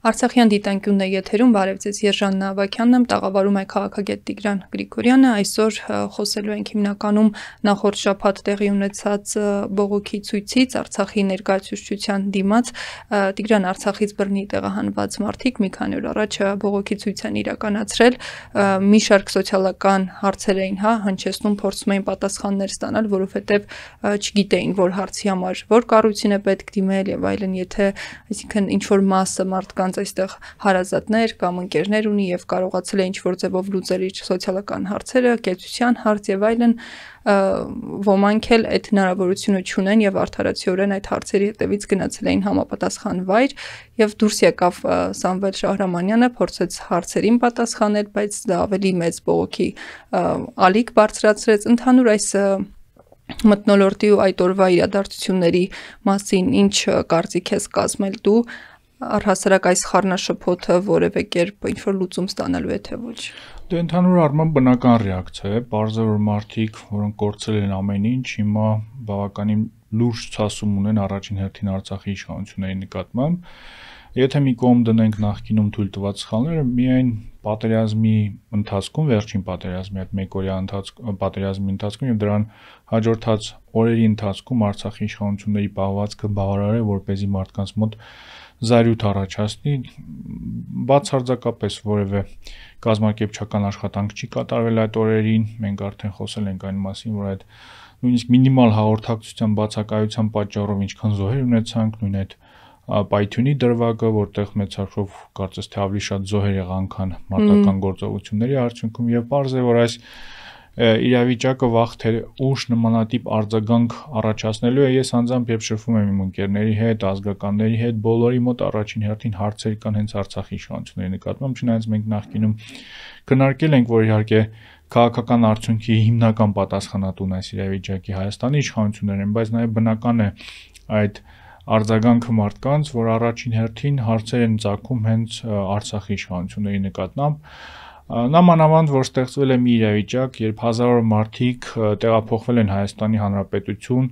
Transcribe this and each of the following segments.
Արցախյան դիտանկյունն է եթերում բարևձեզ Ержան Նավակյանն եմ տաղավարում է քաղաքագետ Տիգրան Գրիգորյանը այսօր խոսելու ենք հիմնականում նախորդ շաբաթ տեղի ունեցած բողոքի ցույցից Արցախի ներկայացուցչության դիմաց Տիգրան Արցախից բռնի տեղահանված մարդիկ մի քանի օր առաջ բողոքի ցույց են իրականացրել մի շարք սոցիալական հարցեր էին հա հնչեցնում փորձում էին պատասխաններ ստանալ որովհետև չգիտեին որ հարցի համար որ կառույցին է պետք դիմել եւ այլն եթե այսինքն ինչ որ մասը մարդկանց կանց այստեղ հարազատներ կամ ընկերներ ունի եւ կարողացել է ինչ-որ ձևով լուծել իր սոցիալական հարցերը, կեցության հարց եւ այլն, ոմանք էլ այդ հնարավորությունը չունեն եւ արդարացիորեն այդ հարցերի հետևից գնացել էին համապատասխան վայր եւ դուրս եկավ Սամվել Շահրամանյանը փորձեց հարցերին պատասխանել, բայց դա ավելի մեծ բողոքի ալիք բարձրացրեց ընդհանուր այս մտնոլորտի ու այդ օրվա իրադարձությունների մասին ինչ կարծիք ես կազմել դու առհասարակ այս խառնաշփոթը որևէ կերպ ինչ որ լուծում ստանալու է թե ոչ։ Դե ընդհանուր առմամբ բնական ռեակցիա է, բարձր որ մարդիկ, որոնք կորցրել են ամեն ինչ, հիմա բավականին լուրջ ցասում ունեն առաջին հերթին Արցախի իշխանությունների նկատմամբ։ Եթե մի կողմ դնենք նախկինում թույլ տված սխալները, միայն պատերազմի ընթացքում, վերջին պատերազմի այդ մեկօրյա ընթացքում, պատերազմի ընթացքում եւ դրան հաջորդած օրերի ընթացքում Արցախի իշխանությունների պահվածքը բավարար է, որ เป զի մարդկանց մոտ զայրույթ առաջացնի, բացարձակապես որևէ կազմակերպչական աշխատանք չի կատարվել այդ օրերին, մենք արդեն խոսել ենք այն մասին, որ այդ նույնիսկ մինիմալ հաղորդակցության բացակայության պատճառով ինչքան զոհեր ունեցանք, նույն այդ Python-ի դրվագը, որտեղ մեծարշով կարծես թե ավելի շատ զոհեր եղան, քան մարտական գործողությունների արդյունքում եւ parz է, որ այս իրավիճակը վաղ թե ուշ նմանատիպ արձագանք առաջացնելու է։ Ես անձամբ երբ շփվում եմ իմ ընկերների հետ, ազգականների հետ, բոլորի մոտ առաջին հերթին հարցեր կան հենց Արցախի իշխանությունների նկատմամբ, չնայած մենք նախկինում քննարկել ենք, որ իհարկե քաղաքական արդյունքի հիմնական պատասխանատուն այս իրավիճակի Հայաստանի իշխանություններն են, բայց նաև բնական է այդ արձագանքը մարդկանց, որ առաջին հերթին հարցեր են ցակում հենց Արցախի իշխանությունների նկատմամբ Նամանավանդ, որ ստեղծվել է մի իրավիճակ, երբ հազարավոր մարդիկ տեղափոխվել են Հայաստանի Հանրապետություն,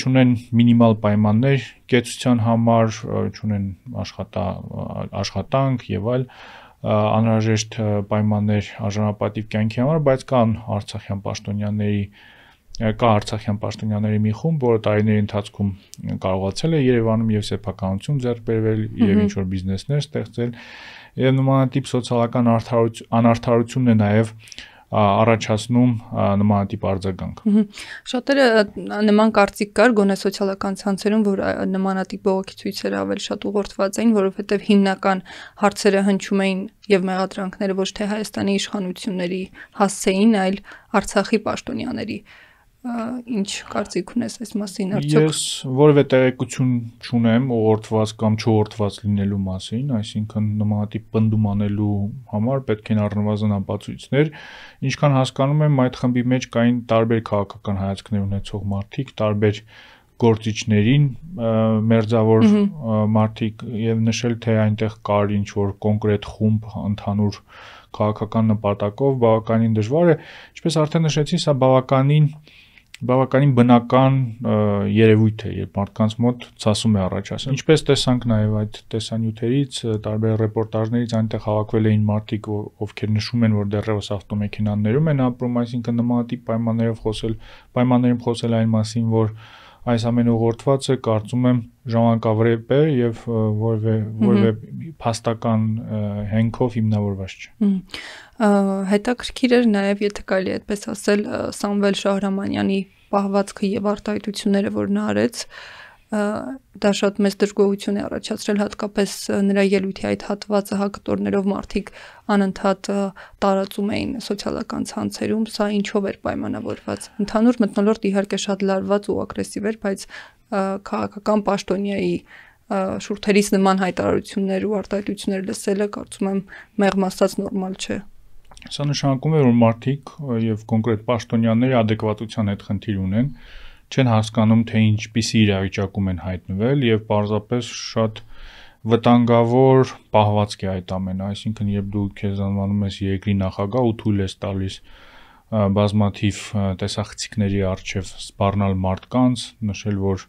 չունեն մինիմալ պայմաններ կեցության համար, չունեն աշխատա աշխատանք եւ այլ անհրաժեշտ պայմաններ արժանապատիվ կյանքի համար, բայց կան Արցախյան պաշտոնյաների կա Արցախյան պաշտոնյաների մի խումբ, որը տարիների ընթացքում կարողացել է Երևանում եւ սեփականություն ձեռք բերվել եւ ինչ որ բիզնեսներ ստեղծել եւ նմանատիպ սոցիալական անարթարությունն է նաեւ առաջացնում նմանատիպ արձագանք։ Շատերը նման կարծիք կար գոնե սոցիալական ցանցերում, որ նմանատիպ բողոքիցույցերը ավելի շատ ուղղորդված էին, որովհետև հիմնական հարցերը հնչում էին եւ մեղադրանքները ոչ թե Հայաստանի իշխանությունների հասցեին, այլ Արցախի պաշտոնյաների։ Ա ինչ կարծիք ունես այս մասին արդյոք Ես որևէ տեղեկություն չունեմ օգտված կամ չօգտված լինելու մասին, այսինքն նմանատիպ պնդում անելու համար պետք են առնվազն ապացույցներ։ Ինչքան հասկանում եմ, այդ խմբի մեջ կային տարբեր քաղաքական հայացքներ ունեցող մարդիկ, տարբեր գործիչներին մերձավոր մարդիկ եւ նշել թե այնտեղ կար ինչ որ կոնկրետ խումբ ընդհանուր քաղաքական նպատակով բավականին դժվար է ինչպես արդեն նշեցի սա բավականին բավականին բնական երևույթ է, երբ մարդկանց մոտ ցասում է առաջացնում։ Ինչպես տեսանք նաև այդ տեսանյութերից, տարբեր ռեպորտաժներից այնտեղ հավաքվել էին մարդիկ, ովքեր նշում են, որ դեռևս ավտոմեքենաներում են ապրում, այսինքն նմանատիպ պայմաններով խոսել, պայմաններում խոսել այն մասին, որ այս ամենը ուղղորդված է կարծում եմ ժամանակավրեպ է եւ որևէ որևէ փաստական հենքով հիմնավորված չէ։ Հետաքրքիր էր նաեւ եթե կարելի է այդպես ասել Սամվել Շահրամանյանի պահվածքը եւ արտահայտությունները, որ նա արեց, դա շատ մեծ դժգոհություն է առաջացրել հատկապես նրա ելույթի այդ հատվածը հակտորներով մարդիկ անընդհատ տարածում էին սոցիալական ցանցերում սա ինչով էր պայմանավորված ընդհանուր մտնոլորտ իհարկե շատ լարված ու ագրեսիվ էր բայց քաղաքական պաշտոնյայի շուրթերից նման հայտարարություններ ու արտահայտություններ լսելը կարծում եմ մեղմ ասած նորմալ չէ Սա նշանակում է որ մարդիկ եւ կոնկրետ պաշտոնյաները ադեկվատության այդ խնդիր ունեն չեն հասկանում, թե ինչպիսի իրավիճակում են հայտնվել եւ պարզապես շատ վտանգավոր պահվածք է այդ ամենը, այսինքն երբ դու քեզ անվանում ես երկրի նախագահ ու թույլ ես տալիս բազմաթիվ տեսախցիկների արչև սպառնալ մարդկանց, նշել որ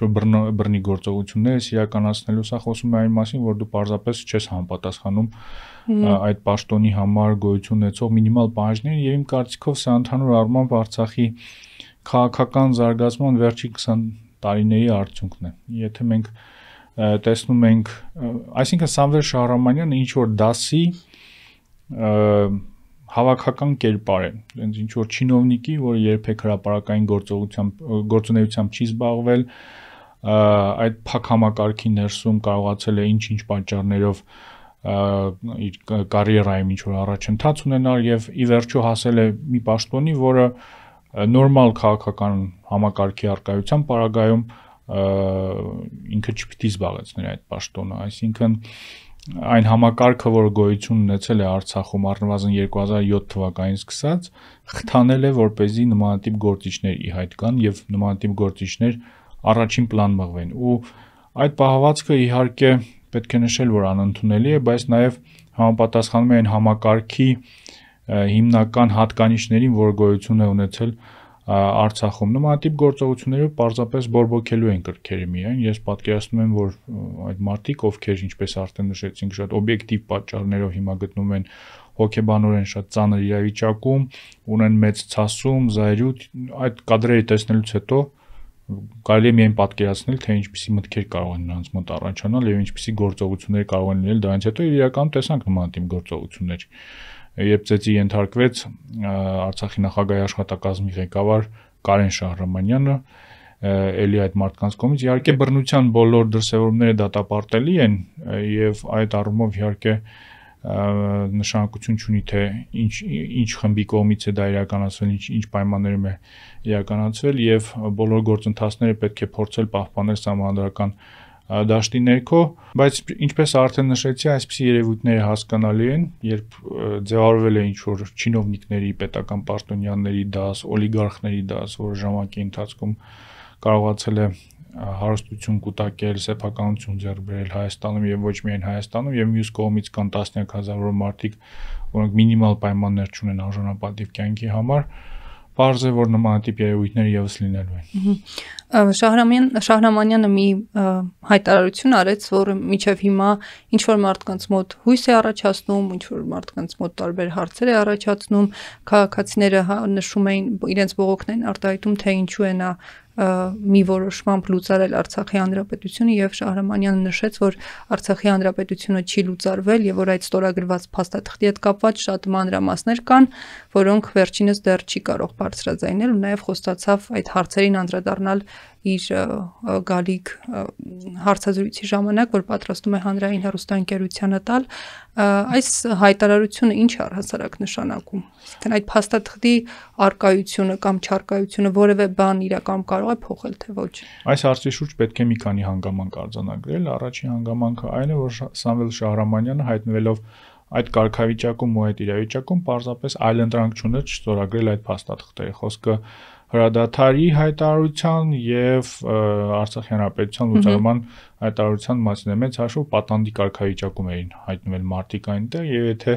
չո բռնի գործողություններ իրականացնելու սա խոսում է այն մասին, որ դու պարզապես չես համապատասխանում այդ պաշտոնի համար գոյություն ունեցող մինիմալ պահանջներին եւ իմ կարծիքով սա ընդհանուր առմամբ Արցախի քաղաքական զարգացման վերջին 20 տարիների արդյունքն է։ Եթե մենք տեսնում ենք, այսինքն Սամվել Շահրամանյանը ինչ որ դասի հավաքական կերպար է, այնց ինչ որ чиновники, որը երբեք հրաապարական գործողությամբ գործունեությամբ չի զբաղվել, այդ փակամակարքի ներսում կարողացել է ինչ-ինչ պատճառներով իր կարիերայում ինչ որ առաջընթաց ունենալ եւ ի վերջո հասել է մի պաշտոնի, որը և, նորմալ քաղաքական համակարգի արկայության պարագայում ինքը չպիտի զբաղեցներ այդ պաշտոնը, այսինքն այն համակարգը, որ գոյություն ունեցել է Արցախում առնվազն 2007 թվականին սկսած, խթանել է, որ เป զի նմանատիպ գործիչներ ի հայտ կան եւ նմանատիպ գործիչներ առաջին պլան մղվեն։ Ու այդ պահվածքը իհարկե պետք է նշել, որ անընդունելի է, բայց նաեւ համապատասխանում է այն համակարգի, համակարգի հիմնական հատկանիշներին, որ գոյություն է ունեցել Արցախում նմանատիպ գործողությունները պարզապես բորբոքելու են կրկերը միայն։ Ես պատկերացնում եմ, որ այդ մարդիկ, ովքեր ինչպես արդեն նշեցինք, շատ օբյեկտիվ պատճառներով հիմա գտնվում են հոգեբանորեն շատ ծանր իրավիճակում, ունեն մեծ ցասում, զայրույթ, այդ կադրերը տեսնելուց հետո կարելի է միայն պատկերացնել, թե ինչպիսի մտքեր կարող են նրանց մոտ առաջանալ եւ ինչպիսի գործողություններ կարող են լինել դրանից հետո իրական տեսանք նմանատիպ գործողություններ երբ ծեծի ենթարկվեց Արցախի նախագահի աշխատակազմի ղեկավար Կարեն Շահրամանյանը, ելի այդ մարդկանց կողմից իհարկե բռնության բոլոր դրսևորումները դատապարտելի են եւ այդ առումով իհարկե նշանակություն չունի թե ինչ ինչ խմբի կողմից է դա իրականացվել, ինչ ինչ պայմաններում է իրականացվել եւ բոլոր գործընթացները պետք է փորձել պահպանել համանդրական դաշտի ներքո, բայց ինչպես արդեն նշեցի, այսպիսի երևույթները հասկանալի են, երբ ձևավորվել է ինչ-որ чиновникների, պետական պաշտոնյաների դաս, օլիգարխների դաս, որը ժամանակի ընթացքում կարողացել է հարստություն կուտակել, սեփականություն ձեռք բերել Հայաստանում եւ ոչ միայն Հայաստանում եւ մյուս կողմից կան տասնյակ հազարավոր մարդիկ, որոնք մինիմալ պայմաններ չունեն արժանապատիվ կյանքի համար, Պարզ է, որ նման տիպ երևույթներ եւս լինելու են։ Շահրամանյան Շահրամանյանը մի հայտարարություն արեց, որը միջև հիմա ինչ որ մարդկանց մոտ հույս է առաջացնում, ինչ որ մարդկանց մոտ տարբեր հարցեր է առաջացնում, քաղաքացիները հա, նշում էին իրենց բողոքներն արտահայտում, թե ինչու է նա մի որոշմամբ լուծարել Արցախի հանրապետությունը եւ Շահրամանյանը նշեց, որ Արցախի հանրապետությունը չի լուծարվել եւ որ այդ ստորագրված փաստաթղթի հետ կապված շատ մանրամասներ կան, որոնք վերջինս դեռ չի կարող բարձրաձայնել ու նաեւ խոստացավ այդ հարցերին անդրադառնալ իր գալիք հարցազրույցի ժամանակ, որ պատրաստում է հանրային հեռուստաընկերությանը տալ, այս հայտարարությունը ինչ է առհասարակ նշանակում։ Այսինքն այդ փաստաթղթի արկայությունը կամ չարկայությունը որևէ բան իրական կարող կարող է փոխել թե ոչ։ Այս հարցի շուրջ պետք է մի քանի հանգամանք արձանագրել։ Առաջին հանգամանքը այն է, որ Սամվել Շահրամանյանը հայտնվելով այդ կարգավիճակում ու այդ իրավիճակում պարզապես այլընտրանք չունեց չստորագրել այդ փաստաթղթերի։ Խոսքը հրադադարի հայտարարության եւ Արցախ հանրապետության լուծարման հայտարարության մասին է մեծ հաշվով պատանդի կարգավիճակում էին հայտնվել մարտիկ այնտեղ եւ եթե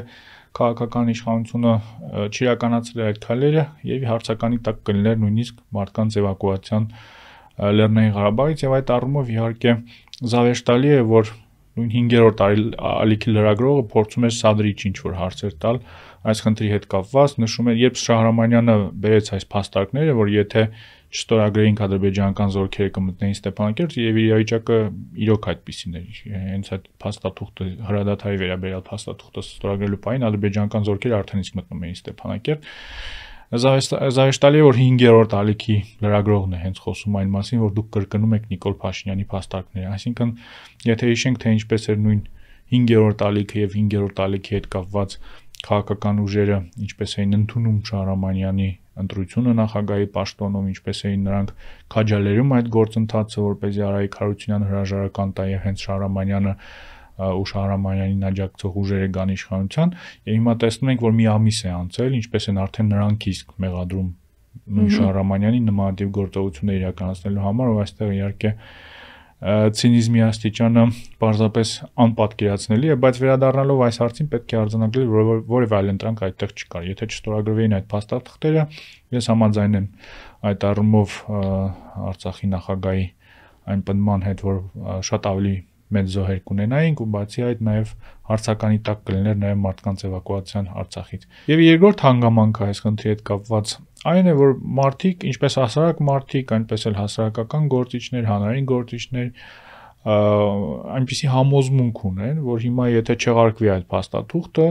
քաղաքական իշխանությունը չիրականացրել է այդ քայլերը եւ հարցականի տակ կլիներ նույնիսկ մարդկանց էվակուացիան Լեռնային Ղարաբաղից եւ այդ առումով իհարկե զավեշտալի է որ նույն 5-րդ ալիքի լրագրողը փորձում է սադրիչ ինչ որ հարցեր տալ այս քննի հետ կապված նշում են, երբ Շահրամանյանը բերեց այս փաստարկները, որ եթե չստորագրեին ադրբեջանական զորքերը կմտնեին Ստեփանակերտ եւ իրավիճակը իրոք այդպեսին էր։ Հենց այդ փաստաթուղթը հրադադարի վերաբերյալ փաստաթուղթը ստորագրելու պայն ադրբեջանական զորքերը արդեն իսկ մտնում էին Ստեփանակերտ։ Զայեշտալի որ 5-րդ ալիքի լրագրողն է հենց խոսում այն մասին, որ դուք կրկնում եք Նիկոլ Փաշինյանի փաստարկները։ Այսինքն, եթե հիշենք, թե ինչպես էր նույն 5-րդ ալիքը եւ 5-րդ ալիքի հետ կապված քաղաքական ուժերը ինչպես էին ընդունում Շահրամանյանի ընտրությունը նախագահի պաշտոնում, ինչպես էին նրանք քաջալերում այդ գործընթացը, որ เป զի Արայիկ Հարությունյան հրաժարական տա եւ հենց Շահրամանյանը ու Շահրամանյանին աջակցող ուժերը գան իշխանության, եւ հիմա տեսնում ենք, որ մի ամիս է անցել, ինչպես են արդեն նրանք իսկ մեղադրում Շահրամանյանի նմանատիպ գործողությունը իրականացնելու համար, ու այստեղ իհարկե ցինիզմի աստիճանը պարզապես անպատկերացնելի է, բայց վերադառնալով այս հարցին պետք է արձանագրել, որ որևէ այլ ընտրանք այդտեղ չկար։ Եթե չստորագրվեին այդ փաստաթղթերը, ես համաձայն եմ այդ առումով Արցախի նախագահի այն պնդման հետ, որ շատ ավելի մեծ զոհեր կունենայինք ու բացի այդ նաև հարցականի տակ կլիներ նաև մարդկանց էվակուացիան Արցախից։ Եվ երկրորդ հանգամանքը այս խնդրի հետ կապված Այն է, որ մարդիկ, ինչպես հասարակ մարդիկ, այնպես էլ հասարակական գործիչներ, հանրային գործիչներ, այնպիսի համոզմունք ունեն, որ հիմա եթե չեղարկվի այդ փաստաթուղթը,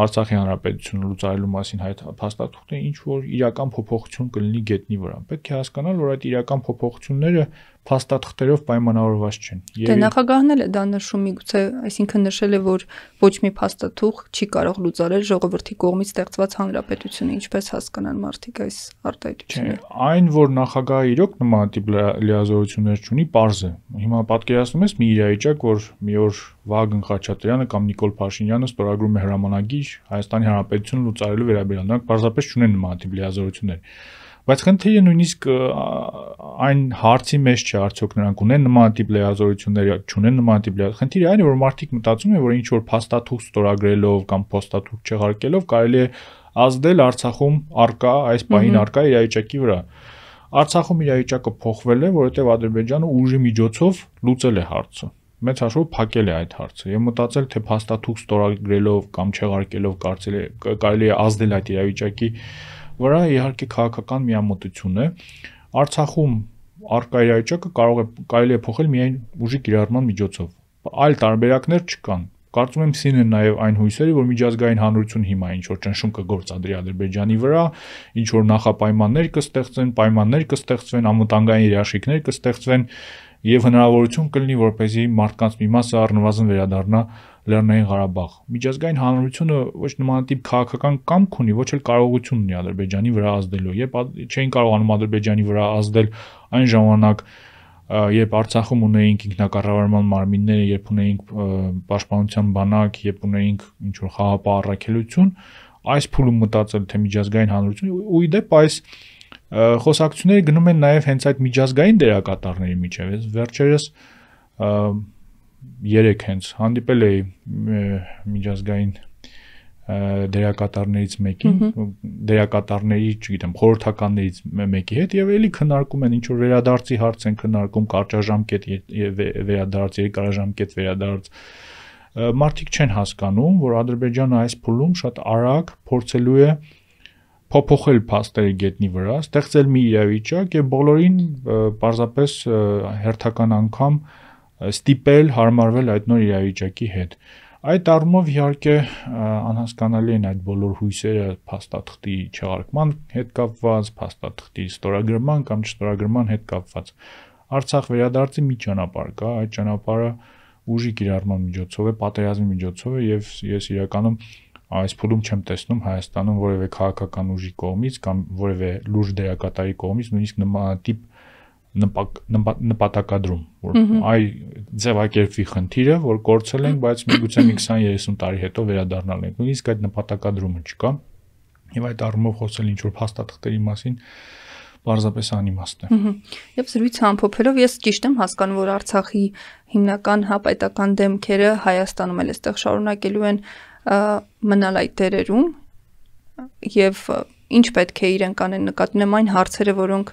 Արցախի հանրապետությունը լուծարելու մասին հայտ փաստաթուղթը ինչ որ իրական փոփոխություն կլինի գետնի վրա։ Պետք է հասկանալ, որ այդ իրական փոփոխությունները փաստաթղթերով պայմանավորված չեն։ Դե նախագահն էլ է դա նշում, միգուցե, այսինքն նշել է, որ ոչ մի փաստաթուղթ չի կարող լուծարել ժողովրդի կողմից ստեղծված հանրապետությունը, ինչպես հասկանան մարդիկ այս արտահայտությունը։ Չէ, այն, որ նախագահը իրոք նման տիպ լիազորություններ ունի, པարզ է։ Հիմա պատկերացնում ես մի իրավիճակ, որ մի օր Վագն Խաչատրյանը կամ Նիկոլ Փաշինյանը ստորագրում է հրամանագիր Հայաստանի Հանրապետությունը լուծարելու վերաբերյալ։ Նրանք պարզապես չունեն նման տիպ լիազորություններ Բայց խնդիրը նույնիսկ այն հարցի մեջ չէ, արդյոք նրանք ունեն նման տիպ լեզորություններ, չունեն նման տիպ լեզ։ Խնդիրը այն է, որ մարդիկ մտածում են, որ ինչ որ փաստաթուղթ ստորագրելով կամ փոստաթուղթ չեղարկելով կարելի է ազդել Արցախում արկա այս պահին արկա իրավիճակի վրա։ Արցախում իրավիճակը փոխվել է, որովհետև Ադրբեջանը ուժի միջոցով լուծել է հարցը։ Մեծ հաշվով փակել է այդ հարցը եւ մտածել թե փաստաթուղթ ստորագրելով կամ չեղարկելով կարծել է կարելի է ազդել այդ իրավիճակի վրա իհարկե քաղաքական միամտություն է։ Արցախում արկա իր աճակը կարող է կարելի է փոխել միայն ուժի կիրառման միջոցով։ Այլ տարբերակներ չկան։ Կարծում եմ սին են նաև այն հույսերը, որ միջազգային հանրություն հիմա ինչ որ ճնշում կգործադրի Ադրբեջանի վրա, ինչ որ նախապայմաններ կստեղծեն, պայմաններ կստեղծվեն, ամտանգային երաշխիքներ կստեղծվեն եւ հնարավորություն կլինի, որպեսզի մարդկանց մի մասը առնվազն վերադառնա Լեռնային Ղարաբաղ։ Միջազգային հանրությունը ոչ նմանատիպ քաղաքական կամք ունի, ոչ էլ կարողություն ունի Ադրբեջանի վրա ազդելու։ Երբ չէին կարողանում Ադրբեջանի վրա ազդել այն ժամանակ, երբ Արցախում ունեինք ինքնակառավարման մարմինները, երբ ունեինք պաշտպանության բանակ, երբ ունեինք ինչ որ խաղապահ առաքելություն, այս փուլում մտածել թե միջազգային հանրություն ու ի դեպ այս խոսակցությունները գնում են նաև հենց այդ միջազգային դերակատարների միջև։ Վերջերս երեք հենց հանդիպել էի միջազգային դերակատարներից մեկին, դերակատարների, չգիտեմ, խորհրդականներից մեկի հետ եւ էլի քննարկում են ինչ որ վերադարձի հարց են քննարկում, կարճաժամկետ վերադարձ, երկարաժամկետ վերադարձ, մարդիկ չեն հասկանում, որ Ադրբեջանը այս փուլում շատ արագ փորձելու է փոփոխել փաստերի գետնի վրա, ստեղծել մի իրավիճակ եւ բոլորին պարզապես հերթական անգամ և ստիպել հարմարվել այդ նոր իրավիճակի հետ։ Այդ առումով իհարկե անհասկանալի են այդ բոլոր հույսերը փաստաթղթի չեղարկման հետ կապված, փաստաթղթի ստորագրման կամ չստորագրման հետ կապված։ Արցախ վերադարձի մի ճանապարհ կա, այդ ճանապարհը ուժի կիրառման միջոցով է, պատերազմի միջոցով է եւ ես իրականում այս փուլում չեմ տեսնում Հայաստանում որևէ քաղաքական ուժի կողմից կամ որևէ լուրջ դերակատարի կողմից նույնիսկ նման տիպ նպակ, նպատակադրում, որ այ ձևակերպվի խնդիրը, որ կորցել ենք, բայց միգուցե մի 20-30 տարի հետո վերադառնալ ենք։ Նույնիսկ այդ նպատակադրումը չկա։ Եվ այդ առումով խոսել ինչ որ փաստաթղթերի մասին պարզապես անիմաստ է։ Եվ զրույցը ամփոփելով ես ճիշտ եմ հասկանում, որ Արցախի հիմնական հապայտական դեմքերը Հայաստանում էլ էստեղ շարունակելու են մնալ այդ դերերում եւ ինչ պետք է իրենք անեն նկատի նման հարցերը, որոնք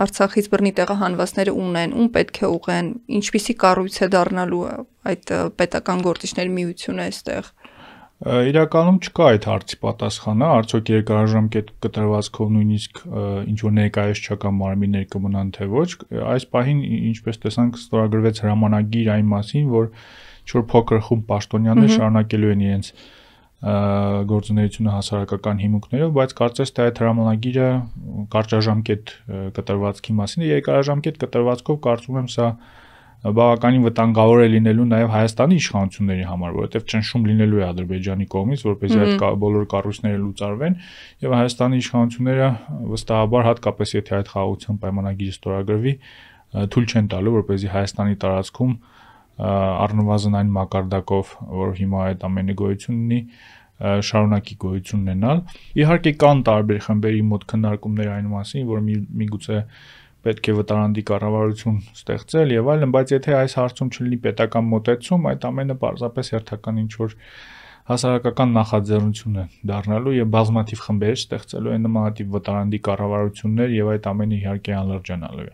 Արցախից բռնի տեղահանվածները ունեն, ում պետք է ուղեն, ինչպիսի կառույց է դառնալու այդ պետական գործիչների միությունը այստեղ։ Իրականում չկա այդ հարցի պատասխանը, արդյոք երկարաժամկետ կտրվածքով նույնիսկ ինչ որ ներկայացչական մարմիններ կմնան թե ոչ։ Այս պահին ինչպես տեսանք, ստորագրվեց հրամանագիր այն մասին, որ ինչ որ փոքր խումբ պաշտոնյաներ շարունակելու են իրենց mm -hmm գործունեությունը հասարակական հիմունքներով, բայց կարծես թե այդ հրամանագիրը կարճաժամկետ կտրվածքի մասին է, երկարաժամկետ կտրվածքով կարծում եմ սա բավականին վտանգավոր է լինելու նաև Հայաստանի իշխանությունների համար, որովհետև ճնշում լինելու է Ադրբեջանի կողմից, որպեսզի այդ բոլոր կառույցները լուծարվեն եւ Հայաստանի իշխանությունները վստահաբար հատկապես եթե այդ խաղաղության պայմանագիրը ստորագրվի, թույլ չեն տալու, որպեսզի Հայաստանի տարածքում առնվազն այն մակարդակով, որ հիմա այդ ամենը գոյություն ունի, շարունակի գոյություն ունենալ։ Իհարկե կան տարբեր խմբերի մոտ քննարկումներ այն մասին, որ միգուցե մի պետք է վտարանդի կառավարություն ստեղծել եւ այլն, բայց եթե այս հարցում չլինի պետական մոտեցում, այդ ամենը պարզապես հերթական ինչ որ հասարակական նախաձեռնություն է դառնալու եւ բազմաթիվ խմբեր ստեղծելու են նմանատիպ վտարանդի կառավարություններ եւ այդ ամենը իհարկե անլրջանալու է։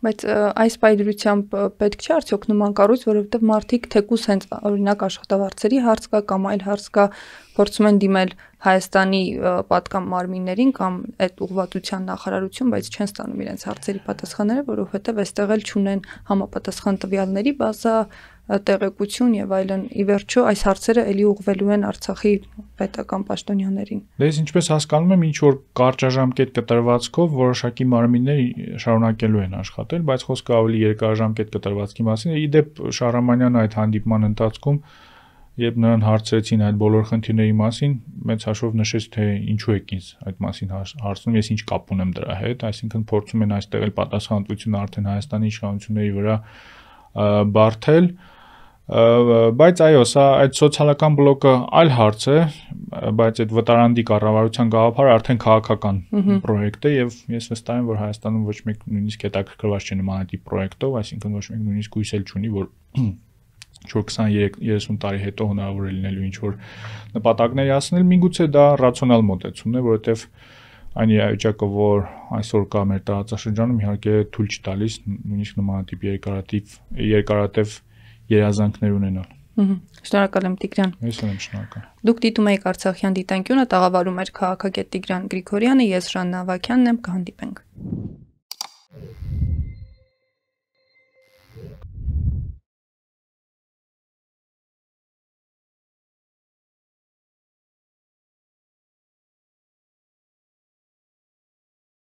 Բայց այս պայդրությամբ պետք չէ արդյոք նման կառույց, որովհետև մարդիկ թեկուս հենց օրինակ աշխատավարձերի հարց կա կամ այլ հարց կա, փորձում են դիմել Հայաստանի պատկան մարմիններին կամ այդ ուղղվածության նախարարություն, բայց չեն ստանում իրենց հարցերի պատասխանները, որովհետև այստեղ էլ չունեն համապատասխան տվյալների բազա, տեղեկություն եւ այլն։ Ի վերջո այս հարցերը ելի ուղղվելու են Արցախի պետական պաշտոնյաներին։ Դե ես ինչպես հասկանում եմ, ինչ որ կարճաժամկետ կտրվածքով որոշակի մարմիններ շարունակելու են աշխատել, բայց խոսքը ավելի երկարաժամկետ կտրվածքի մասին է։ Իդեպ Շարամանյան այդ հանդիպման ընթացքում երբ նրան հարցրեցին այդ բոլոր խնդիրների մասին, մեծ հաշվով նշեց, թե ինչու եք ինձ այդ մասին հարցնում, ես ինչ կապ ունեմ դրա հետ, այսինքն փորձում են այստեղ էլ պատասխանատվությունը արդեն Հայաստանի իշխանությունների վրա բարթել, Բայց այո, սա այդ սոցիալական բլոկը այլ հարց է, բայց այդ վտարանդի կառավարության գաղափարը արդեն քաղաքական պրոյեկտ է եւ ես վստահ եմ, որ Հայաստանում ոչ մեկ նույնիսկ հետաքրքրված չի նման այդ պրոյեկտով, այսինքն ոչ մեկ նույնիսկ հույս էլ չունի, որ 4-23-30 տարի հետո հնարավոր է լինելու ինչ որ նպատակներ հասնել, միգուցե դա ռացիոնալ մոտեցումն է, որովհետեւ այն իրավիճակը, որ այսօր կա մեր տարածաշրջանում, իհարկե թույլ չի տալիս նույնիսկ նմանատիպ երկարատիպ երկարատև երազանքներ ունենալ։ Շնորհակալ եմ Տիգրան։ Ես էլ եմ շնորհակալ։ Դուք դիտում եք Արցախյան դիտանկյունը, տաղավարում էր քաղաքագետ Տիգրան Գրիգորյանը, ես Ժաննա Ավակյանն եմ, կհանդիպենք։